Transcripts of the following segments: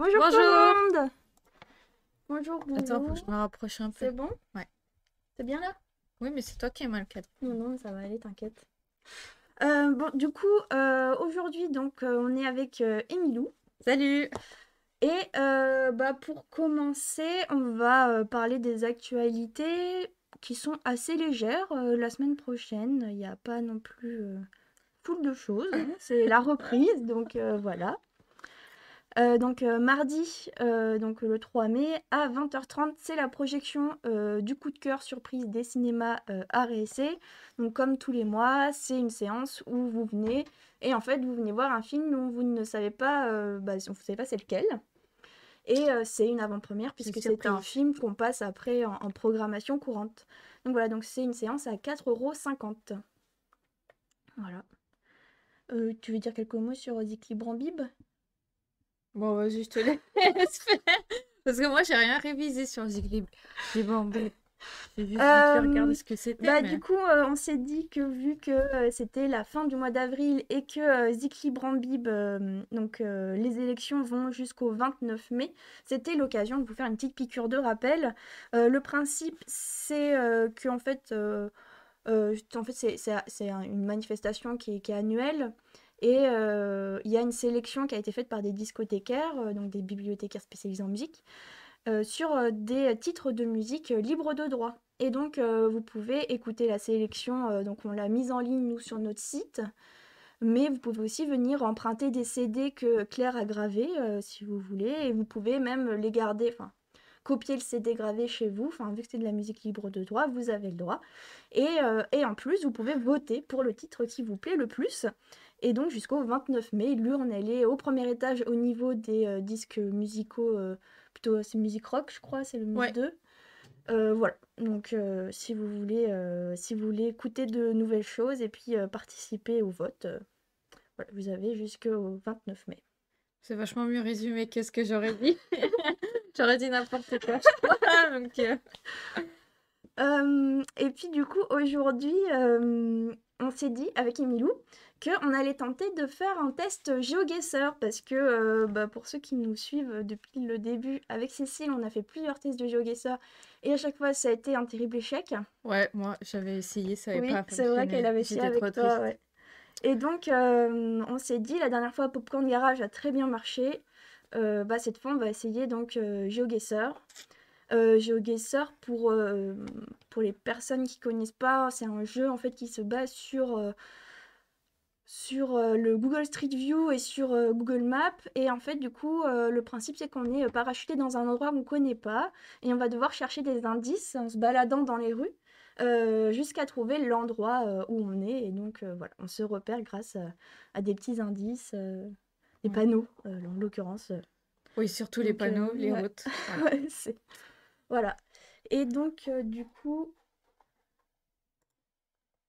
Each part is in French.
Bonjour, bonjour, tout le monde Bonjour, bonjour. Attends, faut que je me rapproche un peu. C'est bon Ouais. C'est bien là Oui, mais c'est toi qui es mal cadre. Non, non, ça va aller, t'inquiète. Euh, bon, du coup, euh, aujourd'hui, donc, euh, on est avec Emilou. Salut Et bah, pour commencer, on va parler des actualités qui sont assez légères. la semaine prochaine, il n'y a pas non plus foule de choses. C'est la reprise, donc voilà. Euh, donc euh, mardi, euh, donc le 3 mai à 20h30, c'est la projection du coup de cœur surprise des cinémas Arts Donc comme tous les mois, c'est une séance où vous venez et en fait vous venez voir un film dont vous ne savez pas, bah, vous savez pas c'est lequel. Et c'est une avant-première puisque c'est un film qu'on passe après en, programmation courante. Donc voilà, donc c'est une séance à 4,50€. Voilà. tu veux dire quelques mots sur Zikli Brambib Bon, vas-y, bah, je te laisse faire. Parce que moi, j'ai rien révisé sur Ziglib. J'ai bah, J'ai juste euh, regarder ce que c'était. Bah, Du coup, euh, on s'est dit que vu que euh, c'était la fin du mois d'avril et que en Rambib, donc les élections vont jusqu'au 29 mai, c'était l'occasion de vous faire une petite piqûre de rappel. le principe, c'est que en fait, en fait c'est une manifestation qui qui est annuelle. Et euh, il y a une sélection qui a été faite par des discothécaires, euh, donc des bibliothécaires spécialisés en musique, euh, sur des titres de musique libres de droit. Et donc vous pouvez écouter la sélection, donc on l'a mise en ligne nous sur notre site, mais vous pouvez aussi venir emprunter des CD que Claire a gravés si vous voulez, et vous pouvez même les garder, enfin copier le CD gravé chez vous, enfin vu que c'est de la musique libre de droit, vous avez le droit. et en plus, vous pouvez voter pour le titre qui vous plaît le plus. Et donc jusqu'au 29 mai, l'urne, elle est au premier étage au niveau des euh, disques musicaux, euh, plutôt euh, c'est Music rock, je crois, c'est le mus 2. voilà, donc si, vous voulez, si vous voulez écouter de nouvelles choses et puis participer au vote, voilà, vous avez jusqu'au 29 mai. C'est vachement mieux résumé que ce que j'aurais dit. j'aurais dit n'importe quoi, je crois. et puis du coup, aujourd'hui, on s'est dit avec Emilou qu'on allait tenter de faire un test GeoGuessr parce que euh, bah, pour ceux qui nous suivent depuis le début avec Cécile, on a fait plusieurs tests de GeoGuessr et à chaque fois ça a été un terrible échec. Ouais, moi j'avais essayé, ça n'avait pas fonctionné. C'est vrai qu'elle avait essayé avec toi. Et donc euh, on s'est dit la dernière fois Popcorn Garage a très bien marché. Euh, bah, cette fois on va essayer donc GeoGuessr. Euh, pour, pour les personnes qui connaissent pas, c'est un jeu en fait qui se base sur sur euh, le Google Street View et sur euh, Google Maps. Et en fait, du coup, euh, le principe, c'est qu'on est parachuté dans un endroit qu'on ne connaît pas et on va devoir chercher des indices en se baladant dans les rues. jusqu'à trouver l'endroit où on est. Et donc, voilà, on se repère grâce à, des petits indices, des panneaux, en l'occurrence. Oui, surtout les panneaux, les routes. voilà. Et donc, du coup,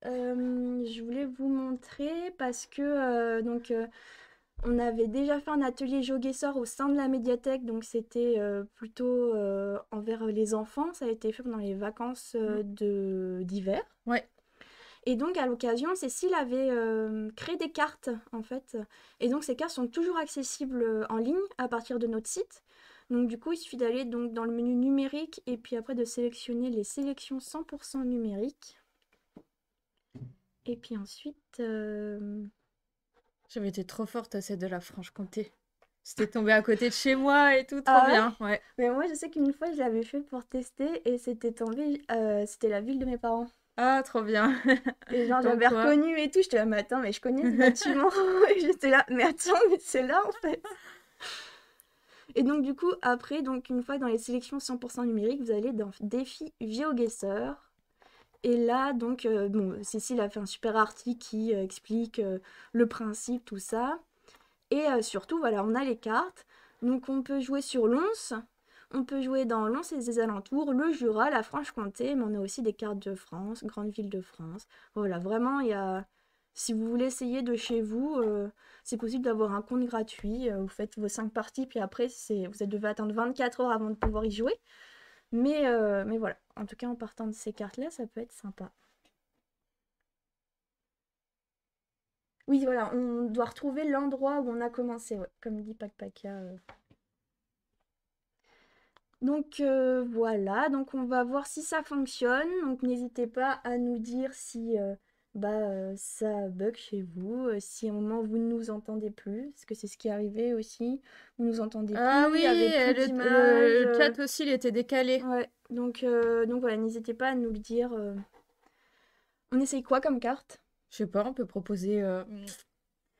euh, je voulais vous montrer parce que euh, donc euh, on avait déjà fait un atelier Joguessor au sein de la médiathèque, donc c'était plutôt envers les enfants. Ça a été fait pendant les vacances mmh. de d'hiver. Ouais. Et donc à l'occasion, Cécile avait créé des cartes en fait. Et donc ces cartes sont toujours accessibles en ligne à partir de notre site. Donc du coup, il suffit d'aller donc dans le menu numérique et puis après de sélectionner les sélections 100% numériques. Et puis ensuite. Euh, j'avais été trop forte à celle de la Franche-Comté. C'était tombé à côté de chez moi et tout, trop ah bien. Mais moi, je sais qu'une fois, je l'avais fait pour tester et c'était tombé. Euh, c'était la ville de mes parents. Ah, trop bien. Et genre, j'avais reconnu et tout. J'étais là, mais attends, mais je connais j'étais là, mais attends, mais c'est là en fait. Et donc, du coup, après, donc une fois dans les sélections 100% numériques, vous allez dans défi guesseur et là, donc, euh, Cécile a fait un super article qui euh, explique euh, le principe, tout ça. Et surtout, voilà, on a les cartes. Donc, on peut jouer sur l'once. On peut jouer dans l'once et ses alentours, le Jura, la Franche-Comté, mais on a aussi des cartes de France, grande ville de France. Voilà, vraiment, il y a... Si vous voulez essayer de chez vous, c'est possible d'avoir un compte gratuit. vous faites vos 5 parties, puis après, vous devez attendre 24 heures avant de pouvoir y jouer. Euh, mais, voilà, en tout cas en partant de ces cartes-là, ça peut être sympa. Oui, voilà, on doit retrouver l'endroit où on a commencé, comme dit pac euh. Donc euh, voilà, donc on va voir si ça fonctionne. Donc n'hésitez pas à nous dire si, bah ça bug chez vous, si à un moment vous ne nous entendez plus, parce que c'est ce qui est arrivé aussi, vous nous entendez ah plus. Ah oui, le, chat aussi il était décalé. donc, donc voilà, n'hésitez pas à nous le dire. On essaye quoi comme carte Je sais pas, on peut proposer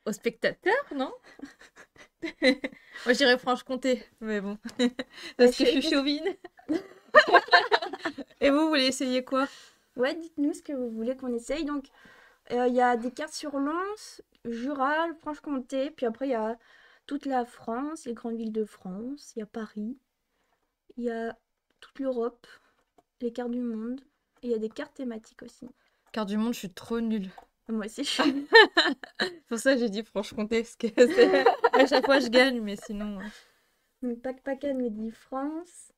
aux spectateurs, non Moi j'irais Franche-Comté, mais bon, bah, parce que je suis chauvine. Et vous, vous voulez essayer quoi Ouais, dites-nous ce que vous voulez qu'on essaye. Donc, euh, il y a des cartes sur Lens, Jural, Franche-Comté, puis après, il y a toute la France, les grandes villes de France, il y a Paris, il y a toute l'Europe, les cartes du monde, et il y a des cartes thématiques aussi. Cartes du monde, je suis trop nulle. Moi aussi, je suis. pour ça, j'ai dit Franche-Comté, parce que à chaque fois, je gagne, mais sinon. Euh. Donc, Pac-Pacan me dit France.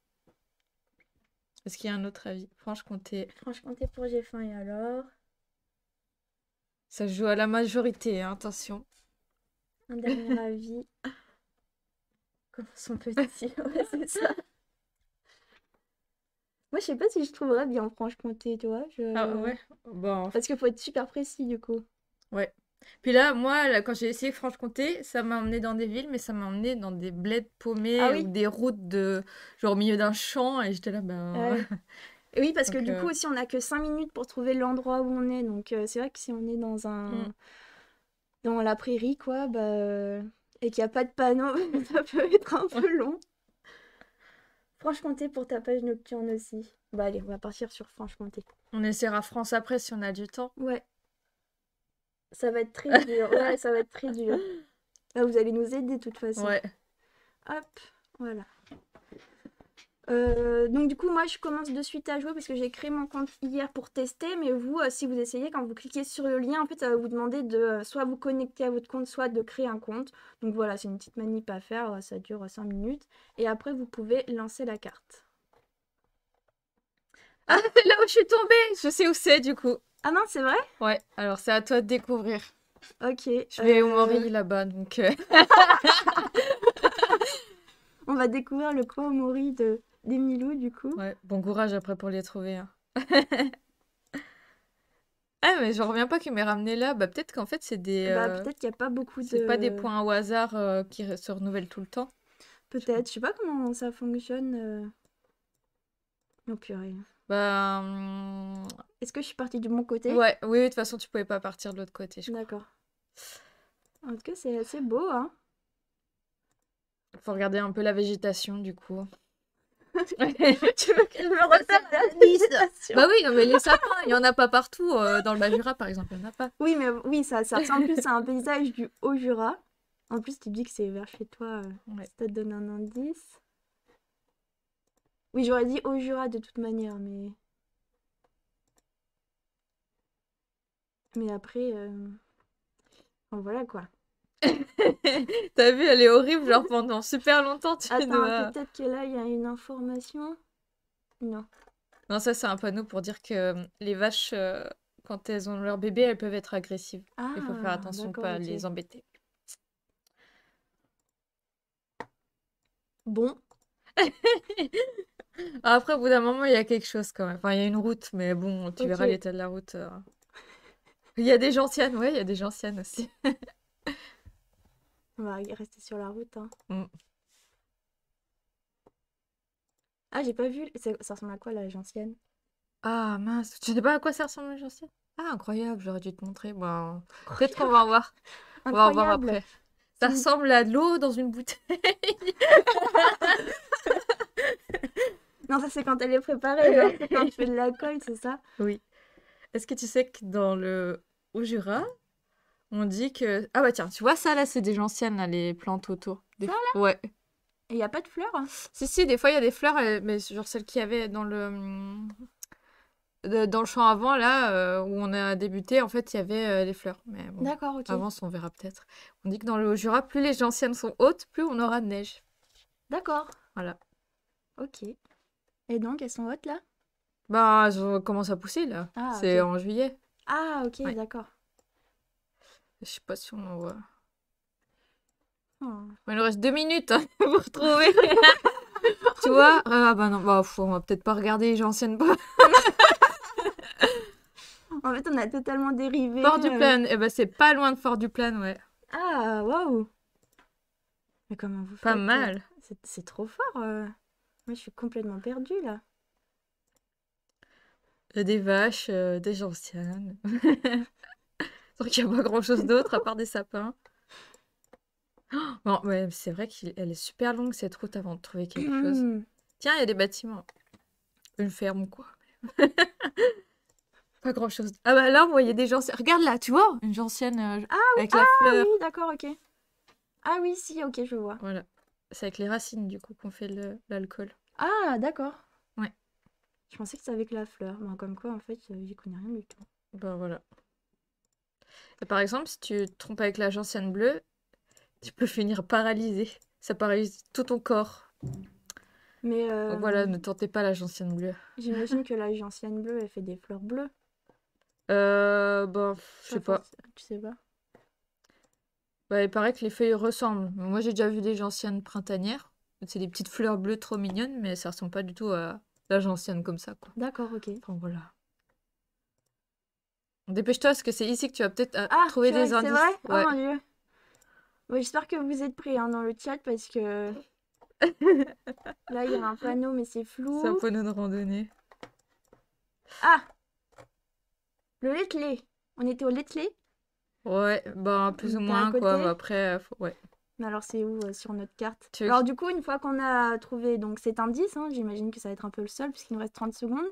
Est-ce qu'il y a un autre avis Franche-Comté. Franche-Comté pour j'ai et alors Ça joue à la majorité, hein, attention. Un dernier avis. son petit, ouais, c'est ça. Moi, je sais pas si je trouverais bien Franche-Comté, tu vois. Je... Ah ouais bon. Parce qu'il faut être super précis, du coup. Ouais. Puis là, moi, quand j'ai essayé Franche-Comté, ça m'a emmené dans des villes, mais ça m'a emmené dans des bleds paumés ah ou des routes de genre au milieu d'un champ, et j'étais là, ben. Ah oui, parce que du euh coup aussi, on n'a que 5 minutes pour trouver l'endroit où on est, donc euh, c'est vrai que si on est dans un mm. dans la prairie, quoi, bah, et qu'il n'y a pas de panneau, ça peut être un peu long. Franche-Comté pour ta page nocturne aussi. Bah allez, on va partir sur Franche-Comté. On essaiera France après si on a du temps. Ouais. Ça va être très dur. Ouais, ça va être très dur. Ah, vous allez nous aider de toute façon. Ouais. Hop, voilà. Euh, donc du coup, moi, je commence de suite à jouer parce que j'ai créé mon compte hier pour tester. Mais vous, euh, si vous essayez, quand vous cliquez sur le lien, en fait, ça va vous demander de euh, soit vous connecter à votre compte, soit de créer un compte. Donc voilà, c'est une petite manip à faire. ça dure 5 minutes. Et après, vous pouvez lancer la carte. Ah, là où je suis tombée Je sais où c'est, du coup. Ah non, c'est vrai Ouais, alors c'est à toi de découvrir. Ok. Je vais au euh, Mori là-bas, donc. Euh. On va découvrir le coin au Mori de d'Emilou, du coup. Ouais, bon courage après pour les trouver. ah, mais je reviens pas qu'il m'ait ramené là. Bah, peut-être qu'en fait, c'est des. Bah, euh, peut-être qu'il n'y a pas beaucoup de. C'est pas des points au hasard qui se renouvellent tout le temps. Peut-être. Je sais pas comment ça fonctionne. Non, oh, purée. Bah, Est-ce que je suis partie du bon côté ouais, oui, de toute façon, tu pouvais pas partir de l'autre côté, je D'accord. En tout cas, c'est assez beau, hein. Faut regarder un peu la végétation, du coup. tu veux qu'elle me la végétation Bah oui, mais les sapins, il y en a pas partout. Euh, dans le Bas-Jura, par exemple, il n'y en a pas. Oui, mais oui, ça, ça ressemble plus à un paysage du Haut-Jura. En plus, tu dis que c'est vers chez toi, euh, ça te donne un indice. Oui, j'aurais dit au Jura de toute manière, mais... Mais après... Euh, voilà quoi. T'as vu, elle est horrible, genre pendant super longtemps, tu Attends, peut-être que là, il y a une information. Non. Non, ça, c'est un panneau pour dire que euh, les vaches, euh, quand elles ont leur bébé, elles peuvent être agressives. Ah, il faut faire attention, pas les embêter. Bon. Après, au bout d'un moment, il y a quelque chose quand même. Enfin, il y a une route, mais bon, tu verras l'état de la route. Euh. Il y a des gentianes ouais, il y a des gentianes aussi. On va rester sur la route, hein. Mm. Ah, j'ai pas vu. Ça, ressemble à quoi la gentiane? Ah mince, tu sais pas à quoi ça ressemble la gentiane Ah incroyable, j'aurais dû te montrer. bon peut-être va voir. On va en voir après. Ça ressemble à de l'eau dans une bouteille. Non, ça c'est quand elle est préparée, c'est hein. quand tu fais de la colle, c'est ça Oui. Est-ce que tu sais que dans le au Jura, on dit que ah bah tiens, tu vois ça là, c'est des gentianes là, les plantes autour. Des... Ça, là ouais. Il n'y a pas de fleurs hein. Si si, des fois il y a des fleurs, euh, mais genre celles qu'il y avait dans le euh, dans le champ avant là euh, où on a débuté en fait il y avait les fleurs mais bon, d'accord ok avance on verra peut-être on dit que dans le Jura plus les gentianes sont hautes plus on aura de neige d'accord voilà ok et donc, elles sont hautes là Bah, je commence à pousser là. Ah, c'est en juillet. Ah, ok, d'accord. Je sais pas si on voit. Oh. Il nous reste deux minutes hein, pour trouver. tu vois Ah bah non, bah, faut, on va peut-être pas regarder, j'enseigne pas. en fait, on a totalement dérivé. Fort du et euh. eh ben c'est pas loin de Fort du Plan, ouais. Ah, waouh Mais comment vous Pas mal. Euh, c'est trop fort. Euh je suis complètement perdue là. des vaches, euh, des gentianes. Donc il n'y a pas grand chose d'autre à part des sapins. bon, oh, c'est vrai qu'elle est super longue cette route avant de trouver quelque chose. Mmh. Tiens, il y a des bâtiments. Une ferme ou quoi. pas grand chose. Ah bah là, y a des gentianes. Regarde là, tu vois Une gentiane euh, ah avec la ah fleur. oui, d'accord, ok. Ah oui, si, ok, je vois. Voilà. C'est avec les racines du coup qu'on fait l'alcool. Ah, d'accord. Ouais. Je pensais que c'était avec la fleur. comme quoi, en fait, euh, j'y connais rien du tout. Ben voilà. Et par exemple, si tu te trompes avec la gentiane bleue, tu peux finir paralysé. Ça paralyse tout ton corps. Mais euh, voilà, ne tentez pas la gentiane bleue. J'imagine que la gentiane bleue, elle fait des fleurs bleues. Euh, ben, je sais pas. Tu sais pas. Bah, il paraît que les feuilles ressemblent. Moi, j'ai déjà vu des gentianes printanières. C'est des petites fleurs bleues trop mignonnes, mais ça ressemble pas du tout à l'âge ancienne comme ça. quoi. D'accord, ok. voilà. Dépêche-toi, parce que c'est ici que tu vas peut-être euh, ah, trouver des indices. C'est vrai Oh mon dieu. J'espère que vous êtes prêts hein, dans le chat, parce que... Là, il y a un panneau, mais c'est flou. C'est un panneau de randonnée. Ah Le Letley. On était au letlet? Ouais, bah plus ou moins, quoi. Bah, après, euh, ouais. Alors c'est où euh, sur notre carte Alors du coup, une fois qu'on a trouvé donc cet indice, hein, j'imagine que ça va être un peu le seul puisqu'il nous reste 30 secondes,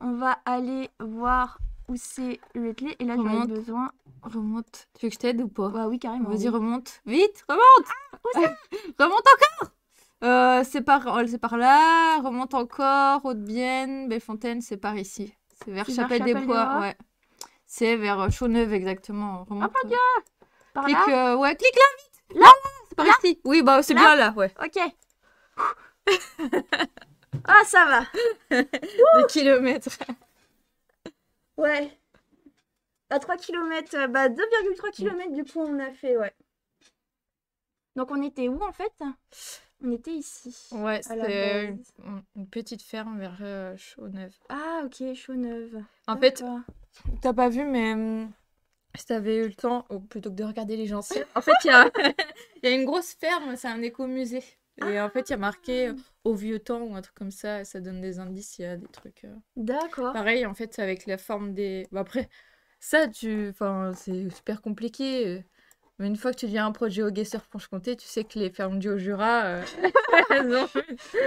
on va aller voir où c'est le clé et là j'ai besoin... Remonte. Tu veux que je t'aide ou pas bah oui, carrément. Vas-y, remonte. Vite, remonte ah, Remonte encore euh, c'est par, oh, par là, remonte encore, Haute-Bienne, Bellefontaine, c'est par ici. C'est vers Chapelle-des-Bois, ouais. C'est vers euh, Chauneuve exactement. Remonte. Ah, ouais, clique là, vite Là C'est par ici Oui, bah c'est bien là, ouais. Ok. ah, ça va. Des kilomètres. Ouais. À 3 km, euh, bah 2,3 mm. km du coup on a fait, ouais. Donc on était où en fait On était ici. Ouais, c'était une petite ferme vers euh, Chauneuve. Ah ok, Chauneuve. En fait, t'as pas vu mais hum, si t'avais eu le temps, plutôt que de regarder les gens, en fait, il y a, une grosse ferme, c'est un écomusée. Et en fait, il y a marqué ah. euh, au vieux temps ou un truc comme ça, ça donne des indices, il y a des trucs. Euh. D'accord. Pareil, en fait, avec la forme des. Bah, après, ça, tu. Enfin, c'est super compliqué. Euh. Mais une fois que tu viens un projet au guesseur Franche-Comté, tu sais que les fermes du jura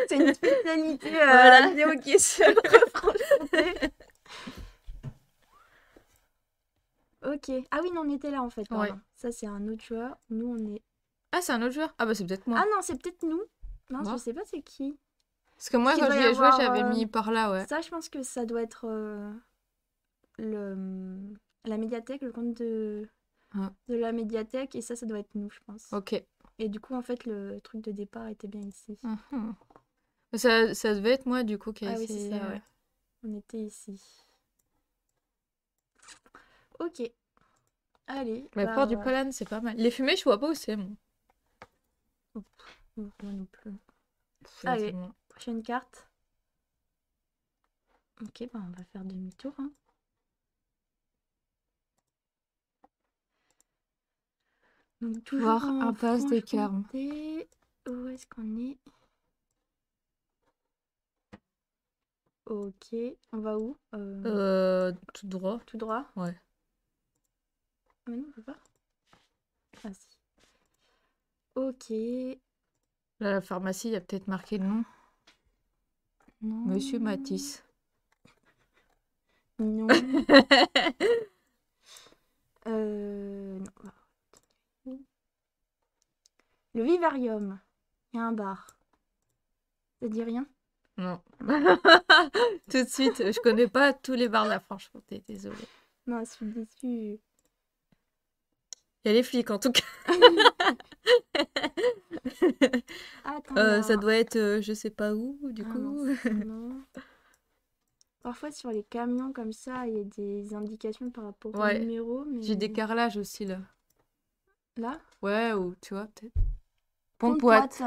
c'est une spécialité voilà. au guesseur Franche-Comté. Ok. Ah oui, on était là en fait. Ça, c'est un autre joueur. Nous, on est. Ah, c'est un autre joueur Ah, bah, c'est peut-être moi. Ah non, c'est peut-être nous. Non, je je sais pas c'est qui. Parce que moi, quand je joué, j'avais euh, mis par là, ouais. Ça, je pense que ça doit être euh, le... la médiathèque, le compte de... Ah. de la médiathèque. Et ça, ça doit être nous, je pense. Ok. Et du coup, en fait, le truc de départ était bien ici. Mhm. Ça, ça, devait être moi, du coup, qui ah a ah, oui, c'est ça, euh. On était ici. Ok. Allez. Mais bah, du pollen, c'est pas mal. Les fumées, je vois pas où c'est, moi. Allez, prochaine carte. Ok, bah on va faire demi-tour. Hein. Donc, toujours Voir un passe des carmes. Où est-ce qu'on est Ok, on va où euh, euh, Tout droit. Tout droit Ouais. Ah mais non, on peut pas. Ah si. Ok. Là, la pharmacie, il y a peut-être marqué le nom. Non. Monsieur Matisse. Non. Euh, non. Bah, le vivarium. Il y a un bar. Ça dit rien Non. tout de suite, je connais pas tous les bars de la franche désolée. Non, je suis déçue. Il y a les flics en tout cas. Ah ah, euh, ça doit être euh, je sais pas où du ah, coup. Parfois sur les camions comme ça, il y a des indications par rapport au numéro. J'ai des carrelages aussi là. Là Ouais, ou tu vois, peut-être. Pompoite.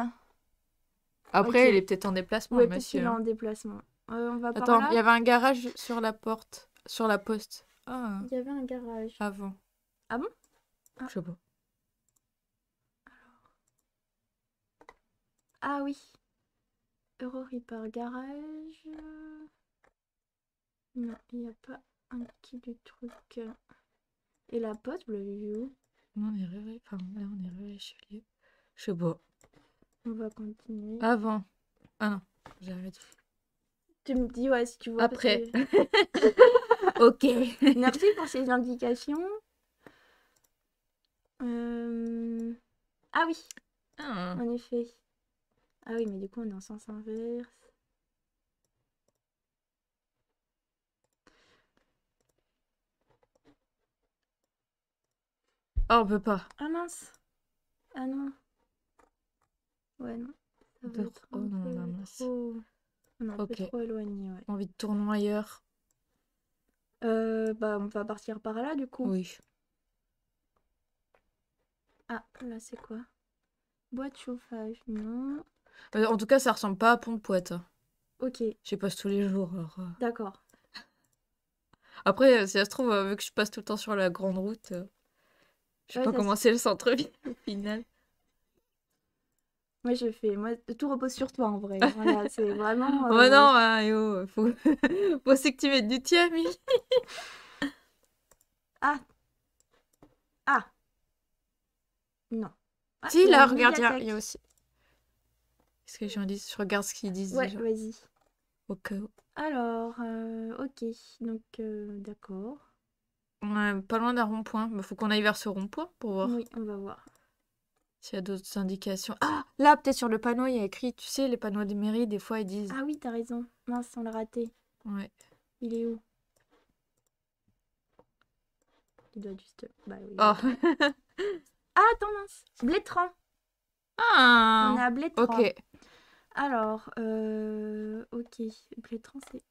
Après, il est peut-être en déplacement, monsieur. Il est hein. en déplacement. Euh, on va il y avait un garage sur la porte, sur la poste. Il y avait un garage. Avant. Ah bon ah, je Alors. Ah oui. Euro par Garage. Non, il n'y a pas un petit truc. Et la pote, bleue on est rêvé. Enfin, là, on est réveillé chez Je sais On va continuer. Avant. Ah non, j'arrête. Tu me dis, ouais, si tu vois. Après. ok. Merci pour ces indications. Euh... Ah oui ah. En effet. Ah oui, mais du coup, on est en sens inverse. Ah, on peut pas. Ah mince. Ah non. Ouais, non. oh, non, non, mince. On est un peu trop éloigné, ouais. Envie de tourner ailleurs. Euh, bah, on va partir par là, du coup. Oui. Ah, là, c'est quoi Boîte chauffage, non. Euh, en tout cas, ça ressemble pas à pompe-poète. Ok. Je passe tous les jours, alors. Euh. D'accord. Après, euh, si ça se trouve, vu que je passe tout le temps sur la grande route, je sais pas comment c'est le centre-ville au final. Moi, je fais. Moi, tout repose sur toi en vrai. Voilà, c'est vraiment. Oh non, hein, yo, faut... faut aussi que tu mettes du tien, Ah, Non. Ah, si, là, regarde, il y, a aussi. Qu'est-ce que j'en dis Je regarde ce qu'ils disent. Ouais, vas-y. Ok. Alors, euh, ok. Donc, euh, d'accord. pas loin d'un rond-point. Il bah, faut qu'on aille vers ce rond-point pour voir. Oui, on va voir. S'il y a d'autres indications. Ah, là, peut-être sur le panneau, il y a écrit, tu sais, les panneaux des mairies, des fois, ils disent. Ah oui, t'as raison. Mince, on l'a raté. Ouais. Il est où Il doit juste. Bah oui. Oh Ah, attends, Blétran. Ah. On a Blétran. Ok. Alors, euh, ok. Blétran, c'est.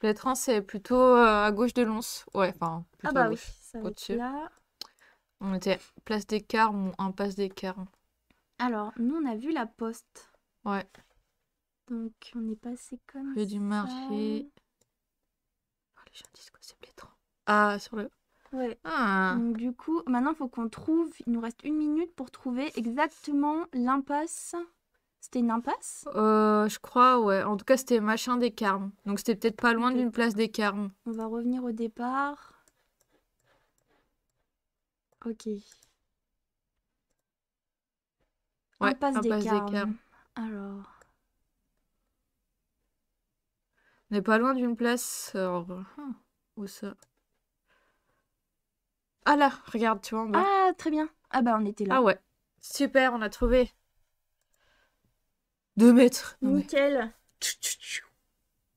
Blétran, c'est plutôt euh, à gauche de Lons. Ouais, enfin. Ah, bah à gauche, oui, ça là. On était place des Carmes ou impasse Carmes Alors, nous, on a vu la poste. Ouais. Donc, on est passé comme. Rue du marché. Oh, les gens disent que c'est Blétran. Ah, sur le. Ouais. Ah. Donc, du coup, maintenant, il faut qu'on trouve. Il nous reste une minute pour trouver exactement l'impasse. C'était une impasse euh, Je crois, ouais. En tout cas, c'était machin des Carmes. Donc, c'était peut-être pas loin d'une place des Carmes. On va revenir au départ. Ok. Ouais, impasse, des, Carmes. Alors. On n'est pas loin d'une place. Où euh, hein. ça ah là, regarde, tu vois en bas. Ah, très bien. Ah bah, on était là. Ah ouais. Super, on a trouvé. Deux mètres. Nickel.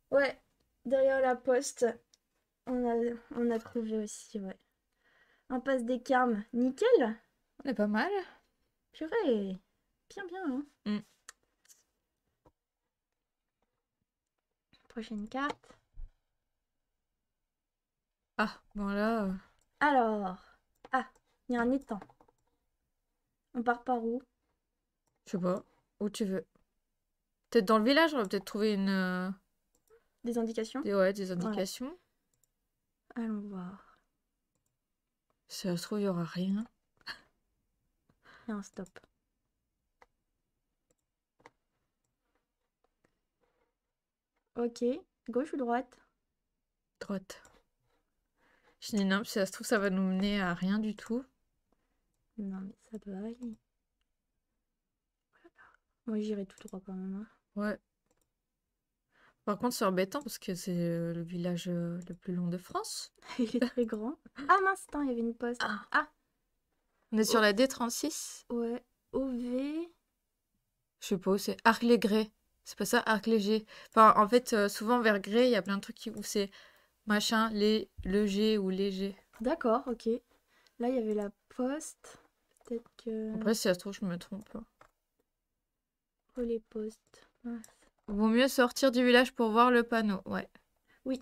Ouais, derrière la poste, on a, on a trouvé aussi, ouais. Un passe des carmes. Nickel. On est pas mal. Purée. Bien, bien, hein. Mm. Prochaine carte. Ah, bon là... Euh, alors. Ah, il y a un étang. On part par où Je sais pas. Où tu veux. Peut-être dans le village, on va peut-être trouver une. Euh, des indications des, Ouais, des indications. Allons voir. Si ça se trouve, il n'y aura rien. Et un stop. Ok. Gauche ou droite Droite. Je dis non, si ça se trouve, ça va nous mener à rien du tout. Non, mais ça doit aller. Moi, j'irai tout droit quand même. Ouais. Par contre, c'est embêtant parce que c'est euh, le village euh, le plus long de France. il est très grand. Ah mince, attends, il y avait une poste. Ah. ah. On est sur la D36 Ouais. OV. Je sais pas où c'est. arc les C'est pas ça, Arc-léger. Enfin, en fait, euh, souvent vers Grès, il y a plein de trucs où c'est machin, les, le G ou léger. D'accord, ok. Là, il y avait la poste. Peut-être que. Après, si ça se trouve, je me trompe. Oh, les postes. Vaut mieux sortir du village pour voir le panneau, ouais. Oui.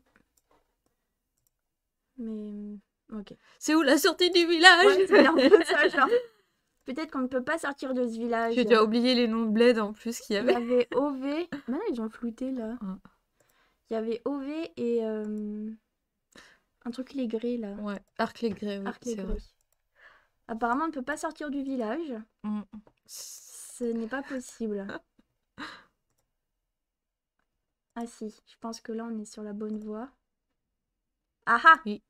Mais. Ok. C'est où la sortie du village ouais, Peut-être qu'on ne peut pas sortir de ce village. Tu as oublié les noms de bled en plus qu'il y avait. Il y avait OV. Maintenant, ils ont flouté là. Ah. Il y avait OV et euh, un truc les là. Ouais, Arc les oui, Apparemment, on ne peut pas sortir du village. Mm. Ce n'est pas possible. ah si, je pense que là, on est sur la bonne voie. Ah ah Oui.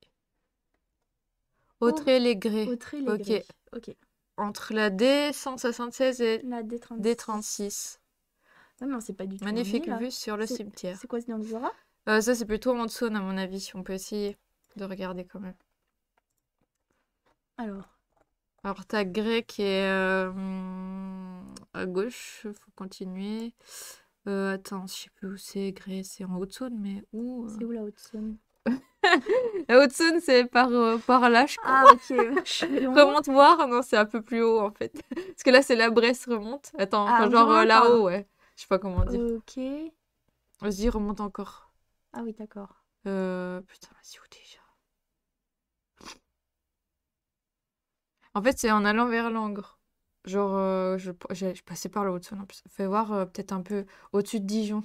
Oh, autré les grés. les Ok. Entre la D176 et la D36. Non, mais c'est pas du tout. Magnifique vue sur le cimetière. C'est quoi, ce dans le Jura euh, Ça, c'est plutôt en dessous, à mon avis, si on peut essayer de regarder quand même. Alors. Alors, t'as qui est euh, à gauche, faut continuer. Euh, attends, je sais plus où c'est, Grey, c'est en Haute-Saône, mais où C'est où la Haute-Saône la Haute-Saône, c'est par, par là, je crois. Ah, ok. remonte voir. Non, c'est un peu plus haut, en fait. Parce que là, c'est la Bresse remonte. Attends, ah, genre là-haut, ouais. Je sais pas comment dire. Ok. Vas-y, remonte encore. Ah oui, d'accord. Euh, putain, vas-y, où déjà En fait, c'est en allant vers l'Angre. Genre, euh, je, je, je, passais par le haut de Fais voir, euh, peut-être un peu au-dessus de Dijon.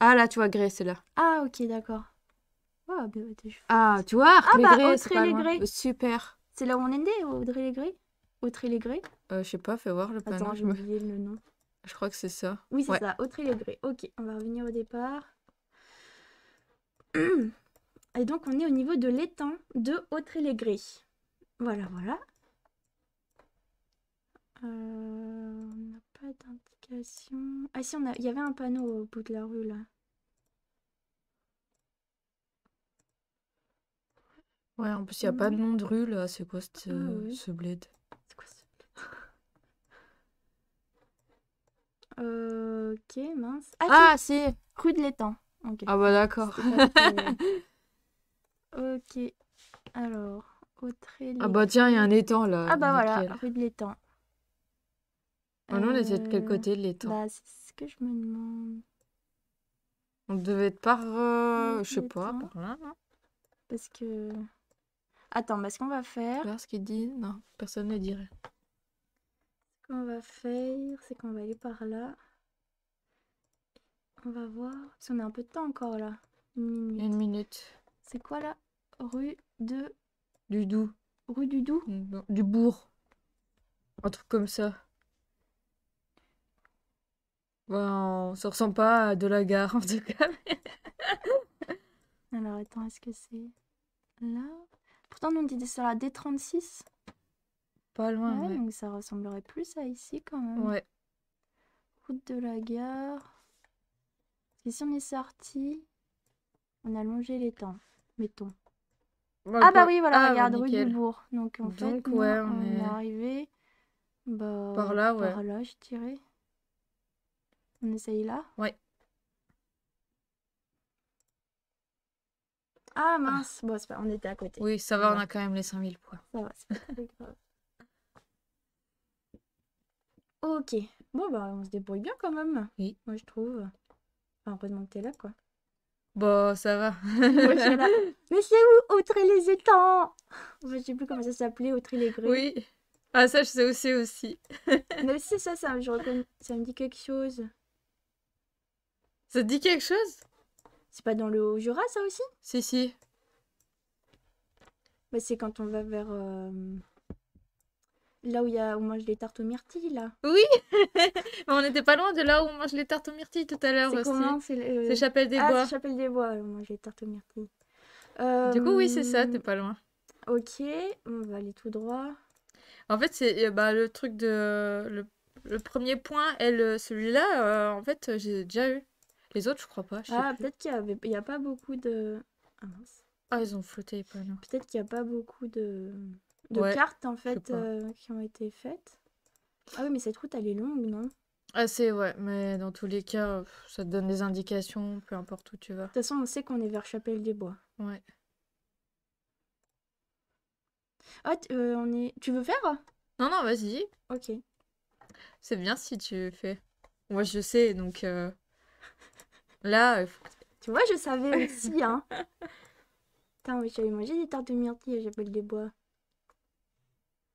Ah là, tu vois, Gré, c'est là. Ah, ok, d'accord. Oh, bah, bah, ah, tu vois, ah, bah, Super. C'est là où on est né, Audrey grès Audrey grès euh, Je sais pas, fais voir le panneau. Attends, j'ai oublié le nom. Je crois que c'est ça. Oui, c'est ça, autre le Ok, on va revenir au départ. Et donc, on est au niveau de l'étang de Autre les Voilà, voilà. Euh, on n'a pas d'indication. Ah si, on il y avait un panneau au bout de la rue, là. Ouais, en plus, il n'y a pas de nom de rue, là. C'est quoi ah, euh, ce bled mince. Ah, ah c'est Rue de l'étang. Ah bah d'accord. ok. Alors, au Ah bah tiens, il y a un étang là. Ah bah voilà, rue de l'étang. Oh non, on était de quel euh, côté de l'étang bah, C'est ce que je me demande. On devait être par. Euh, je sais pas, Parce que. Attends, bah, ce qu'on va faire. Là, ce qu'il dit, non, personne ne dirait. Ce qu'on va faire, c'est qu'on va aller par là. On va voir si on a un peu de temps encore là. Une minute. C'est quoi là Rue de. Du Rue du Doux mm, non, Du Bourg. Un truc comme ça. Bon, on se ressemble pas à de la gare en tout cas. Alors attends, est-ce que c'est là Pourtant, on dit sur la D36. Pas loin. Ouais, donc ça ressemblerait plus à ici quand même. Ouais. Route de la gare. Et si on est sorti, on a longé les temps, mettons. ah bah oui, voilà, ah regarde, rue du Bourg. Donc en fait, on, est... arrivé bah, par là, ouais. Par là, je dirais. On essaye là Ouais. Ah mince, bon c'est pas... on était à côté. Oui, ça va, on a quand même les 5000 points. Ça va, c'est pas grave. ok, bon bah on se débrouille bien quand même. Oui. Moi je trouve. Enfin, heureusement que t'es là, quoi. Bon, ça va. Mais c'est où autre les étangs Je sais plus comment ça s'appelait, autre les grues. Oui. Ah, ça, je sais aussi. aussi. Mais c'est ça, ça, ça me dit quelque chose. Ça te dit quelque chose C'est pas dans le Haut-Jura, ça aussi Si, si. Bah, c'est quand on va vers. Euh, Là où, y a, où on mange les tartes aux myrtilles, là. Oui On n'était pas loin de là où on mange les tartes aux myrtilles tout à l'heure. C'est comment euh, C'est Chapelle des ah, Bois. C'est Chapelle des Bois, où on mange les tartes aux myrtilles. Du coup, oui, c'est ça, euh, t'es pas loin. Ok, on va aller tout droit. En fait, c'est euh, bah, le truc de. Le, premier point et celui-là, en fait, j'ai déjà eu. Les autres, je crois pas. ah, peut-être qu'il n'y avait... Il y a pas beaucoup de. Ah mince. Ah, ils ont flotté pas loin. Peut-être qu'il n'y a pas beaucoup de de cartes en fait euh, qui ont été faites. Ah oui, mais cette route elle est longue, non ah, c'est ouais, mais dans tous les cas, ça te donne des indications, peu importe où tu vas. De toute façon, on sait qu'on est vers Chapelle des Bois. Ouais. Ah, euh, on est. Tu veux faire Non, non, vas-y. Ok. C'est bien si tu fais. Moi, je sais, donc. Euh, là. Tu vois, je savais aussi, hein. Putain, mais j'avais mangé des tartes de myrtille à Chapelle des Bois.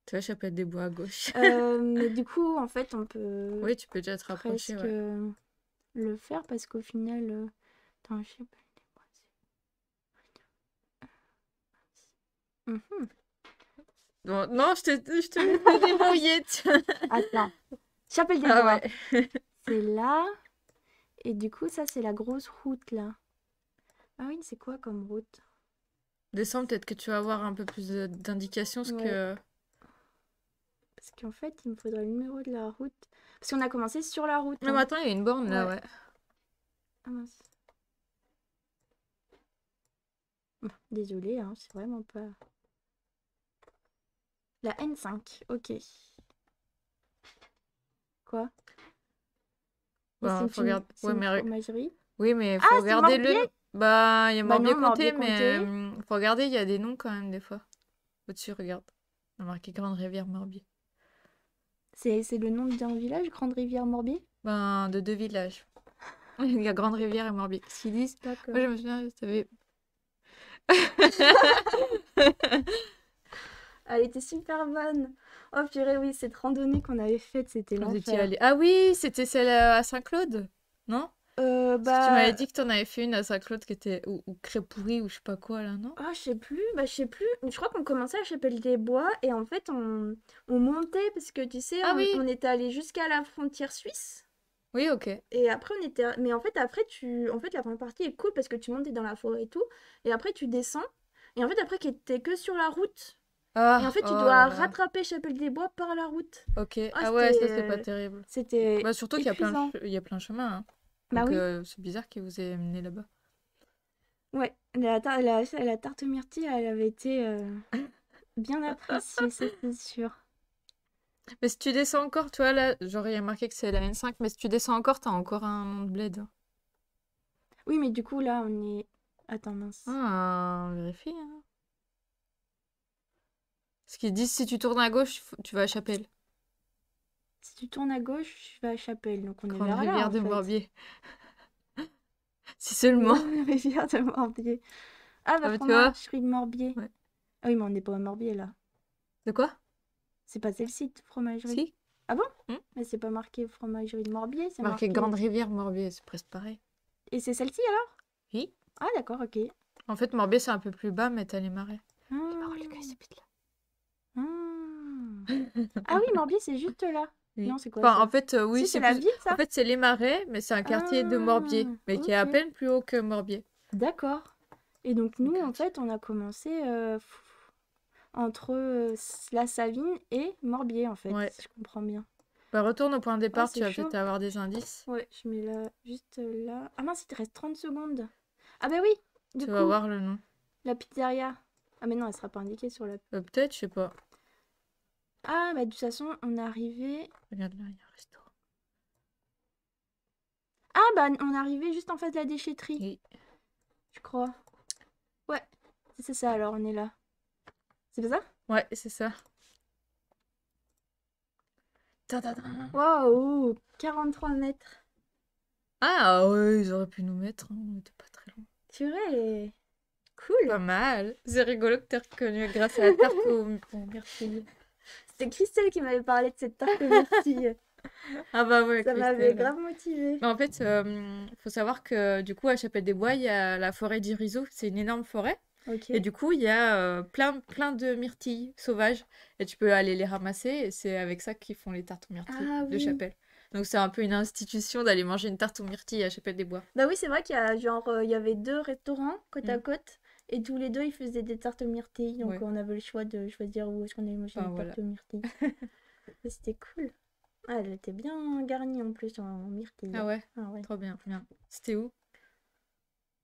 Tu vois, je des bois à gauche. Euh, du coup, en fait, on peut. Oui, tu peux déjà te rapprocher. Euh, le faire parce qu'au final. non, je te, je Attends. Chapelle des bois. Ah c'est là. Et du coup, ça, c'est la grosse route, là. Ah oui, c'est quoi comme route Descends, peut-être que tu vas avoir un peu plus d'indications. que parce qu'en fait, il me faudrait le numéro de la route. Parce qu'on a commencé sur la route. Non, mais attends, il y a une borne là, ouais. Ah, hein, c'est vraiment pas. La N5, ok. Quoi bah, faut mais... Oui, mais ah, faut regarder le. Bah, il y a bah mais euh, faut regarder, il y a des noms quand même des fois. Au-dessus, regarde. On a marqué Grande Rivière Morbier. C'est le nom d'un village, Grande Rivière morbi Ben, de deux villages. Il y a Grande Rivière et Morbi. S'ils disent. Moi, je me souviens, c'était... Elle était super bonne. Oh purée, oui, cette randonnée qu'on avait faite, c'était l'enfer. Ah oui, c'était celle euh, à Saint-Claude, non euh, tu m'avais bah dit que t'en avais fait une à Saint-Claude qui était ou, ou pourri ou je sais pas quoi là, non Ah, je sais plus, bah je sais plus. Je crois qu'on commençait à Chapelle des Bois et en fait on, montait parce que tu sais, ah on... était allé jusqu'à la frontière suisse. Oui, ok. Et après on était, mais en fait après tu, en fait la première partie est cool parce que tu montais dans la forêt et tout, et après tu descends et en fait après t'es que sur la route. Ah, et en fait, tu oh dois rattraper Chapelle des Bois par la route. Ok. ah, ah ouais, ça c'est pas terrible. C'était. Bah, surtout qu'il y a plein, il y a plein de hein. Bah euh, c'est bizarre qu'il vous ait amené là-bas. Ouais, la, tarte myrtille, elle avait été euh, bien appréciée, c'est sûr. Mais si tu descends encore, toi là, j'aurais remarqué que c'est la N5, mais si tu descends encore, t'as encore un nom de bled. Oui, mais du coup, là, on est. à tendance. Ah, on vérifie. Hein. Ce qu'ils disent, si tu tournes à gauche, tu vas à Chapelle. Si tu tournes à gauche, tu vas à Chapelle. Donc on est vers rivière de Morbier. si seulement. rivière de Morbier. Ah, bah, ah, tu vois. de Morbier. Ah oui, mais on n'est pas à Morbier là. De quoi C'est pas celle-ci, fromagerie. Si. Ah bon hmm. Mais c'est pas marqué fromagerie de Morbier, c'est marqué, Grande Rivière Morbier, c'est presque pareil. Et c'est celle-ci alors Oui. Ah d'accord, ok. En fait, Morbier c'est un peu plus bas, mais t'as les marais. Ah. là. Ah. ah oui, Morbier c'est juste là. Non, c'est quoi enfin, En fait, euh, oui, c'est En fait, c'est les Marais, mais c'est un quartier de ah, Morbier, mais qui est à peine plus haut que Morbier. D'accord. Et donc, nous, euh, en fait, on a commencé euh, entre la Savine et Morbier, en fait, ouais. je comprends bien. Bah, retourne au point de départ, ah, tu vas peut-être avoir des indices. Ouais, je mets là, juste là. Ah mince, il te reste 30 secondes. Ah bah oui Tu vas voir le nom. La pizzeria. Ah mais non, elle sera pas indiquée sur la... peut-être, je sais pas. Ah, bah de toute façon, on est arrivé... Regarde là, il y a un resto. Ah, bah on est arrivé juste en face de la déchetterie. Oui. Je crois. Ouais, c'est ça alors, on est là. C'est pas ça Ouais, c'est ça. Waouh, 43 mètres. Ah ouais, ils auraient pu nous mettre, hein, on était pas très loin. Purée, cool. Pas mal. C'est rigolo que t'aies reconnu grâce à la tarte au, Merci. C'est Christelle qui m'avait parlé de cette tarte aux Ah bah ouais, ça m'avait grave motivé en fait, il euh, faut savoir que du coup, à Chapelle des Bois, il y a la forêt d'Irizo, c'est une énorme forêt. Et du coup, il y a euh, plein, plein de myrtilles sauvages. Et tu peux aller les ramasser. Et c'est avec ça qu'ils font les tartes aux myrtilles ah de Chapelle. Donc c'est un peu une institution d'aller manger une tarte aux myrtilles à Chapelle des Bois. Bah oui, c'est vrai qu'il y genre, euh, il y avait deux restaurants côte à mm. côte. Et tous les deux, ils faisaient des tartes aux myrtilles. Donc, on avait le choix de choisir où est-ce qu'on allait manger une tarte myrtilles. C'était cool. Ah, elle était bien garnie en plus en myrtilles Ah ouais, ah ouais. Trop bien, C'était où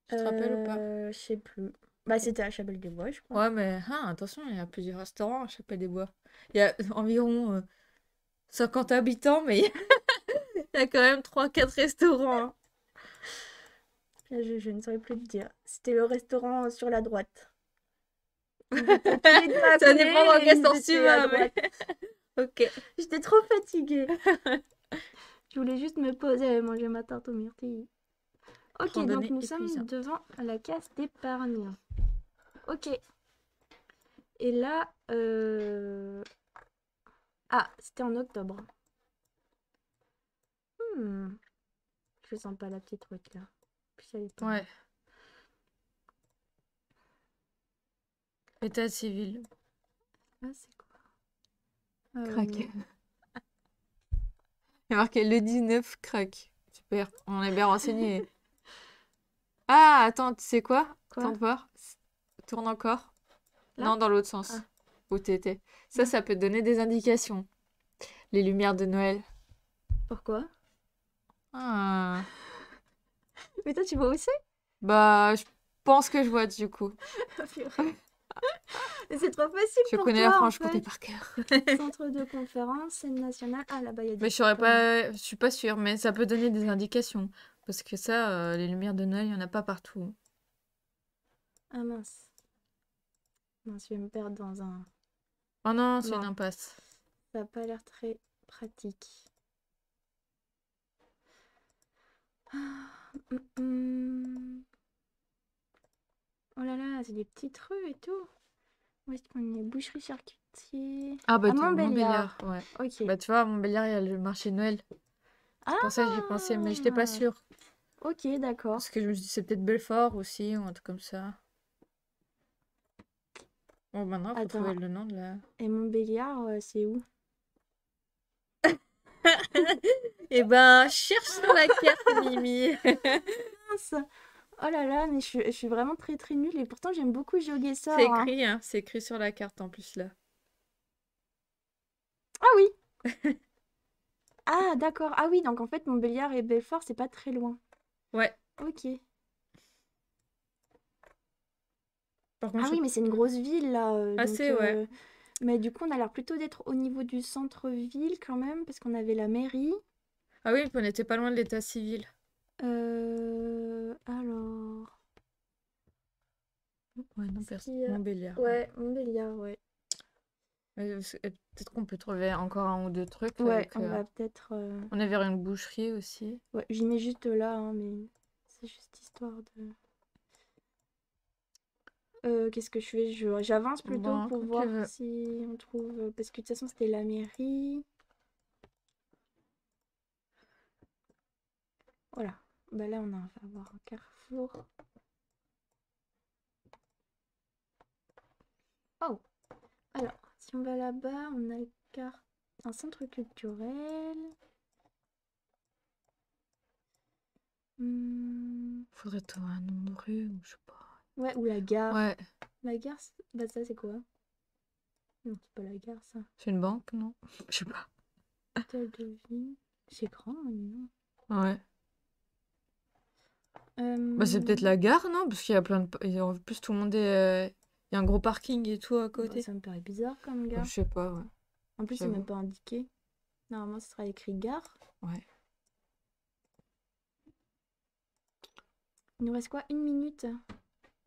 Tu te rappelles ou pas euh, Je sais plus. Bah, c'était à Chapelle-des-Bois, je crois. Ouais, mais hein, attention, il y a plusieurs restaurants à Chapelle-des-Bois. Il y a environ 50 euh, habitants, mais il y a quand même 3-4 restaurants. Hein. Ah, je, ne saurais plus te dire. C'était le restaurant sur la droite. Ça dépend dans quel sens tu ok. J'étais trop fatiguée. je voulais juste me poser et manger ma tarte aux myrtilles. Ok, donc nous sommes devant la case d'épargne. Ok. Et là, euh, ah, c'était en octobre. Hmm. Je sens pas la petite route là. Ouais. État civil. Ah, c'est quoi Crac. Euh, Il y a marqué le 19 crac. Super, on est bien renseigné. ah, attends, tu sais quoi, quoi Attends Tourne encore. non, dans l'autre sens. Ah. Où t'étais. Ça, ça peut donner des indications. Les lumières de Noël. Pourquoi Ah. Mais toi, tu vois où c'est Bah, je pense que je vois du coup. Mais c'est trop facile. Je pour connais toi, la Franche-Comté par cœur. Centre de conférence, scène nationale. Ah là-bas, il y a des. Mais je ne pas, je suis pas sûre, mais ça peut donner des indications. Parce que ça, euh, les lumières de Noël, il n'y en a pas partout. Ah mince. Mince, je vais me perdre dans un. Oh non, c'est une impasse. Ça n'a pas l'air très pratique. Ah. Mm, mm. Oh là là, c'est des petites rues et tout. Où est-ce qu'on est Boucherie charcutier. Ah bah à Montbéliard. ouais. Ok. Bah tu vois, Montbéliard, il y a le marché de Noël. Ah pour ça j'ai pensé, mais j'étais pas sûre. Ah. Ok, d'accord. Parce que je me suis dit, c'est peut-être Belfort aussi, ou un truc comme ça. Bon, maintenant, faut trouver le nom de la... Et Montbéliard, euh, c'est où eh ben, cherche sur la carte, Mimi. oh là là, mais je, suis vraiment très très nulle et pourtant j'aime beaucoup joguer ça. C'est hein. écrit, hein. c'est écrit sur la carte en plus là. Ah oui Ah d'accord, ah oui, donc en fait Montbéliard et Belfort c'est pas très loin. Ouais. Ok. ah oui, mais c'est une grosse ville là. Euh, Assez, donc, ouais. Euh, mais du coup, on a l'air plutôt d'être au niveau du centre-ville quand même, parce qu'on avait la mairie. Ah oui, on n'était pas loin de l'état civil. Euh, alors... Ouais, non, personne. Montbéliard. Ouais, Montbéliard, ouais. Euh, euh, peut-être qu'on peut trouver encore un ou deux trucs. Ouais, on va peut-être. On est vers une boucherie aussi. Ouais, j'y mets juste là, hein, mais c'est juste histoire de. Euh, qu'est-ce que je fais J'avance plutôt pour voir euh, si on trouve. Euh, parce que de toute façon, c'était la mairie. Voilà. Bah là, on, a, va avoir un carrefour. Oh Alors, si on va là-bas, on a car... un centre culturel. Hmm. Faudrait trouver un nom rue ou je sais pas. Ouais, ou la gare. La gare, bah, ça c'est quoi Non, c'est pas la gare ça. C'est une banque, non Je sais pas. C'est grand, non hein, Ouais. Euh, bah, c'est peut-être la gare, non Parce qu'il y a plein de. En plus, tout le monde est. Euh, il y a un gros parking et tout à bah, côté. ça me paraît bizarre comme gare. Je sais pas, ouais. En plus, c'est même pas indiqué. Normalement, ce sera écrit gare. Ouais. Il nous reste quoi Une minute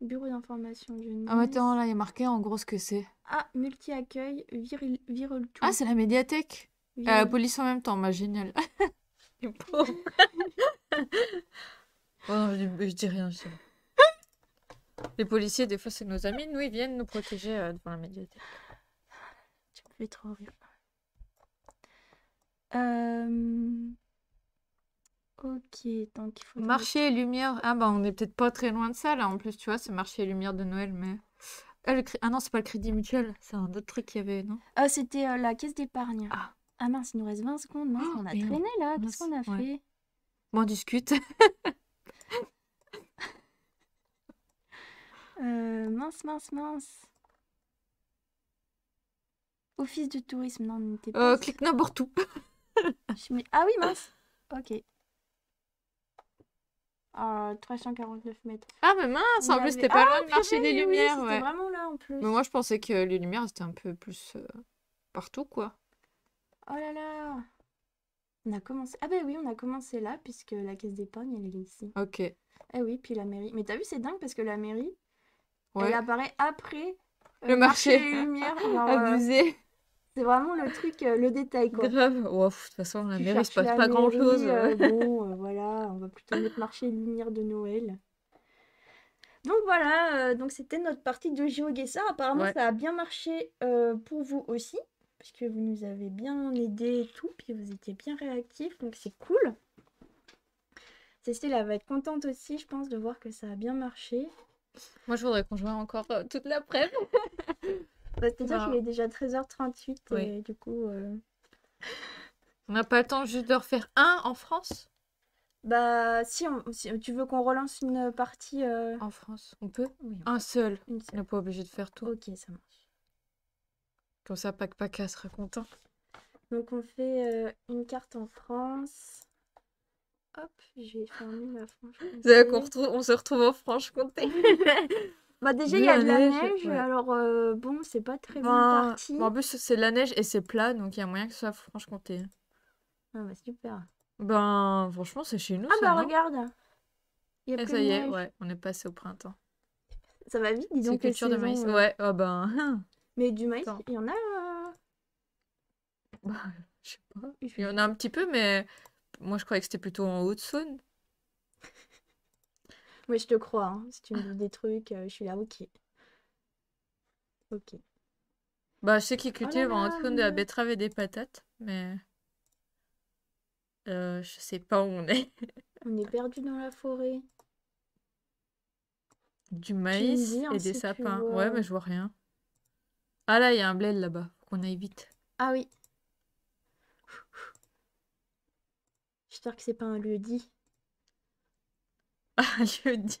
Bureau d'information du Ah, mais attends, là, il y a marqué en gros ce que c'est. Ah, multi-accueil, viril, tout. Ah, c'est la médiathèque. Euh, la police en même temps, ma bah, génial. Les pauvres. oh, je, dis rien, je Les policiers, des fois, c'est nos amis. Nous, ils viennent nous protéger euh, devant la médiathèque. Tu me fais trop rire. Euh... Ok, tant qu'il faut. Marché et lumière. Ah bah on est peut-être pas très loin de ça là en plus, tu vois, c'est marché et lumière de Noël, mais. Ah, ah non, c'est pas le crédit mutuel, c'est un autre truc qu'il y avait, non Ah, c'était euh, la caisse d'épargne. Ah. ah. mince, il nous reste 20 secondes, oh, on a traîné là, qu'est-ce qu'on a fait bon, On discute. Euh, mince, mince, mince. Office de tourisme, non, n'était pas. Euh, clique n'importe où. Ah oui, mince. Ok. 349 mètres. Ah, mais mince, en plus, c'était pas loin du ah, marché des lumières. vraiment là en plus. Mais moi, je pensais que les lumières, c'était un peu plus euh, partout, quoi. Oh là là On a commencé. Ah, bah oui, on a commencé là, puisque la caisse d'épargne, elle est ici. Ok. Et eh oui, puis la mairie. Mais t'as vu, c'est dingue parce que la mairie, elle apparaît après euh, le marché. des lumières. Euh, Abusé. C'est vraiment le truc, le détail, quoi. Grave. De toute façon, la mairie, il se passe pas grand chose. bon, voilà on va plutôt mettre marché lumière de Noël. Donc voilà, euh, donc c'était notre partie de GeoGuessard. Apparemment, ça a bien marché euh, pour vous aussi, puisque vous nous avez bien aidé et tout, puis vous étiez bien réactifs, donc c'est cool. Cécile, elle va être contente aussi, je pense, de voir que ça a bien marché. Moi, je voudrais qu'on joue encore euh, toute l'après. C'est-à-dire qu'il bah. est déjà 13h38, et du coup... On n'a pas le temps juste de refaire un en France bah, si, tu veux qu'on relance une partie. Euh, en France, on peut Oui. Un seul. On n'est pas obligé de faire tout. Ok, ça marche. Comme ça, Pac Paca sera content. Donc on fait euh, une carte en France. Hop, j'ai fermé ma Franche-Comté. retrouve, on se retrouve en Franche-Comté. Bah déjà il y a de la neige, alors euh, bon c'est pas très ben, bonne partie. en plus, c'est de la neige et c'est plat, donc il y a moyen que ce soit Franche-Comté. Ah bah super. Ben, franchement, c'est chez nous. Ah ça, bah regarde Il y a Et eh, ça y est, ouais, on est passé au printemps. Ça va vite, dis donc. C'est culture de maïs. Euh. Ouais, oh ben. Hein. Mais du maïs, il y en a. Euh. Bah, je sais pas. il y en a un petit peu, mais moi je croyais que c'était plutôt en Haute-Saône. mais je te crois. Hein. Si tu me dis des trucs, euh, je suis là, ok. Ok. Bah, je sais qu'ils oh cultivent en Haute-Saône de la betterave et des patates, mais. Euh, je sais pas où on est. on est perdu dans la forêt. Du maïs hein, et des sapins. Ouais, mais je vois rien. Ah là, il y a un bled là-bas. qu'on aille vite. Ah oui. J'espère que c'est pas un lieu dit. Ah, lieu dit.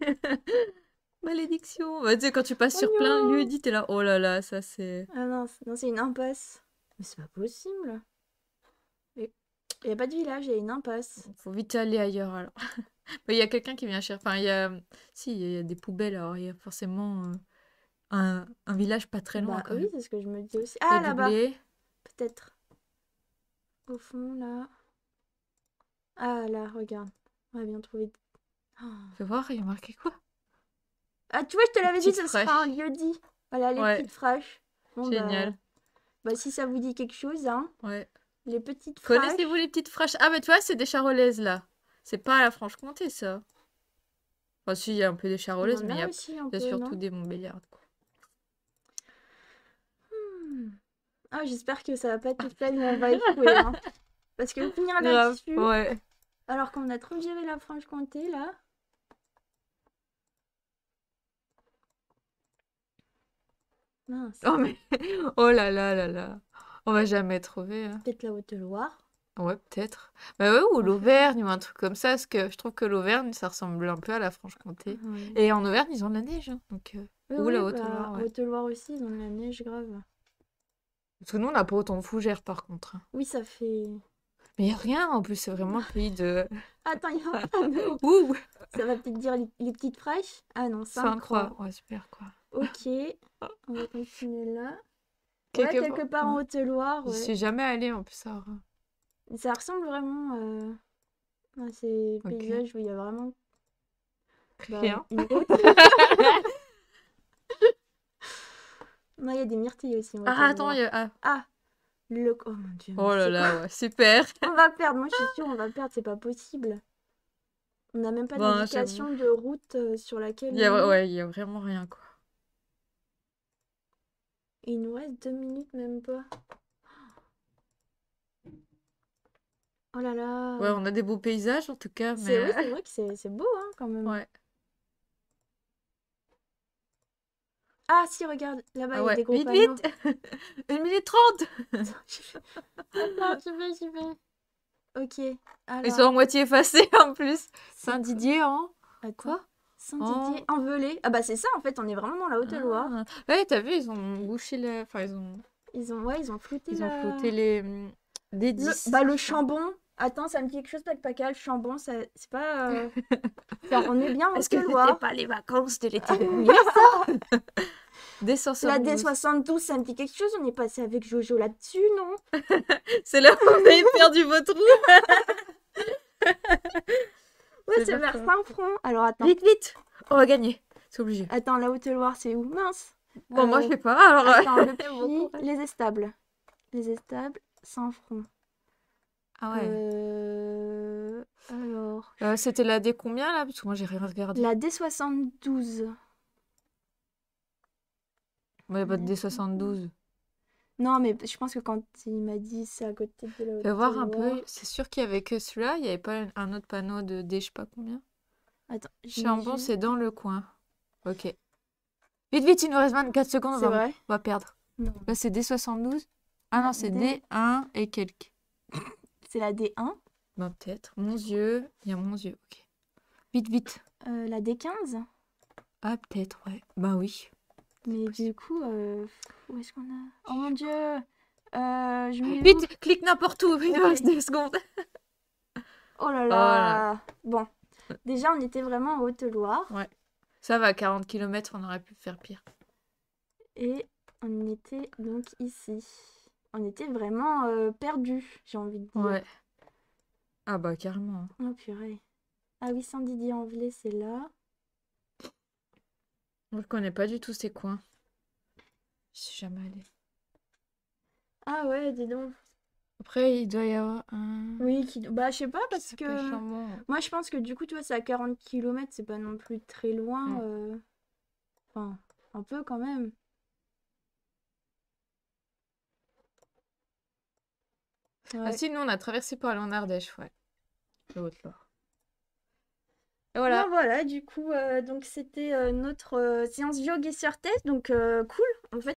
Malédiction. Bah, tu sais, quand tu passes sur plein lieu dit, t'es là. Oh là là, ça c'est. Ah non, c'est une impasse. Mais c'est pas possible. Il n'y a pas de village, il y a une impasse. Il Faut vite aller ailleurs alors. Il y a quelqu'un qui vient chercher. Enfin, il y a. Si, il y a des poubelles, alors il y a forcément euh, un, un, village pas très loin. Bah, oui, c'est ce que je me dis aussi. Ah, là-bas Peut-être. Au fond, là. Ah, là, regarde. On va bien trouver. Oh. Fais voir, il y a marqué quoi Ah, tu vois, je te l'avais dit, ce sera un lieu-dit. Voilà, les petites fraîches. Bah, Génial. bah, si ça vous dit quelque chose, hein. Ouais. Les petites fraîches. Connaissez-vous les petites fraîches Ah, mais tu vois, c'est des charolaises, là. C'est pas la Franche-Comté, ça. Enfin, si, il y a un peu des charolaises, mais il y a, surtout des Montbéliardes, quoi. Hmm. Ah, j'espère que ça va pas être plein, on va hein. Parce que finir là-dessus... Alors qu'on a trop géré la Franche-Comté, là... Mince. Oh, mais... oh là là là là. On va jamais trouver. hein. Peut-être la Haute-Loire. Ouais, peut-être. Bah ou l'Auvergne ou un truc comme ça, parce que je trouve que l'Auvergne, ça ressemble un peu à la Franche-Comté. Ah Et en Auvergne, ils ont de la neige. Hein. donc, euh, Oui, ou la bah, Haute-Loire, Haute-Loire aussi, ils ont de la neige grave. Parce que nous, on n'a pas autant de fougères, par contre. Hein. Oui, ça fait. Mais a rien, en plus, c'est vraiment un pays de... Attends, il y a un Ouh Ça va peut-être dire les, petites fraîches Ah non, c'est un croix Ouais, super, quoi. Ok, on va continuer là quelque, ouais, quelque part en Haute-Loire. Je suis jamais allée en plus à hein. Ça ressemble vraiment euh, à ces paysages où il y a vraiment bah, rien. Une non, il y a des myrtilles aussi. ah, attends, il y a. Ah. ah oh mon dieu. Oh là là, ouais, super. on va perdre, moi je suis sûre, on va perdre, c'est pas possible. On n'a même pas ben, d'indication de route euh, sur laquelle. ouais, il y a vraiment rien quoi il nous reste deux minutes, même pas. Oh là là. Ouais, on a des beaux paysages en tout cas. Mais... C'est vrai que c'est beau hein, quand même. Ouais. Ah si, regarde, là-bas, ouais. Ah il y a des vite, Vite Une minute trente Non, j'y vais, j'y vais. Ok. Alors... Ils sont en moitié effacés en plus. Saint-Didier Hein. À quoi saint Envelé. Oh. Ah bah c'est ça en fait, on est vraiment dans la Haute-Loire. Ah. Ouais, t'as vu, ils ont bouché la... Enfin, ils ont... Ils ont, ouais, ils ont flouté Ils ont flouté les... Hum, des Le... Bah le Chambon. Attends, ça me dit quelque chose, paca, le Chambon, ça... c'est pas... Euh, on est bien en Haute-Loire. ce que pas les vacances de l'été ah, ça la D72, ça me dit quelque chose, on est passé avec Jojo là-dessus, non C'est là où vous a perdu votre roue c'est vers saint front Alors attends. Vite, vite On va gagner. C'est obligé. Attends, la haute loire c'est où Mince Bon, moi, je sais euh, pas. Alors, les estables. Les estables, sans front Ah ouais. Euh, alors. Euh, c'était la D combien là Parce que moi j'ai rien regardé. La D72. il pas de D72. Non, mais je pense que quand il m'a dit c'est à côté de la. Fais voir un peu. C'est sûr qu'il y avait que celui Il n'y avait pas un autre panneau de D, je sais pas combien. Attends. Chambon, c'est dans le coin. Ok. Vite, vite, il nous reste 24 secondes. On va perdre. Là, c'est D72. Ah non, c'est D... 1 et quelques. C'est la D1 Ben, peut-être. Mon Dieu, Il y a mon Dieu. Vite, vite. Euh, la D15 Ah, peut-être, ouais. Ben oui. Mais du coup, euh, où est-ce qu'on a Oh mon dieu euh, je Vite, clique n'importe où, il reste deux secondes. oh là oh là. Bon, déjà on était vraiment en Haute-Loire. Ouais. Ça va, 40 km, on aurait pu faire pire. Et on était donc ici. On était vraiment euh, perdu j'ai envie de dire. Ouais. Ah bah carrément. Hein. Oh purée. Ah oui, Saint-Didier-en-Velay, c'est là. Je connaît pas du tout ces coins. Je suis jamais allée. Ah ouais, dis donc. Après, il doit y avoir un. Oui, qui... bah je sais pas parce que. Moi je pense que du coup, tu vois, c'est à 40 km, c'est pas non plus très loin. Euh, enfin, un peu quand même. Ah si, nous on a traversé pour aller en Ardèche, ouais. Le haute voilà. voilà, du coup, euh, donc c'était euh, notre euh, séance yoga sur test, donc cool. En fait,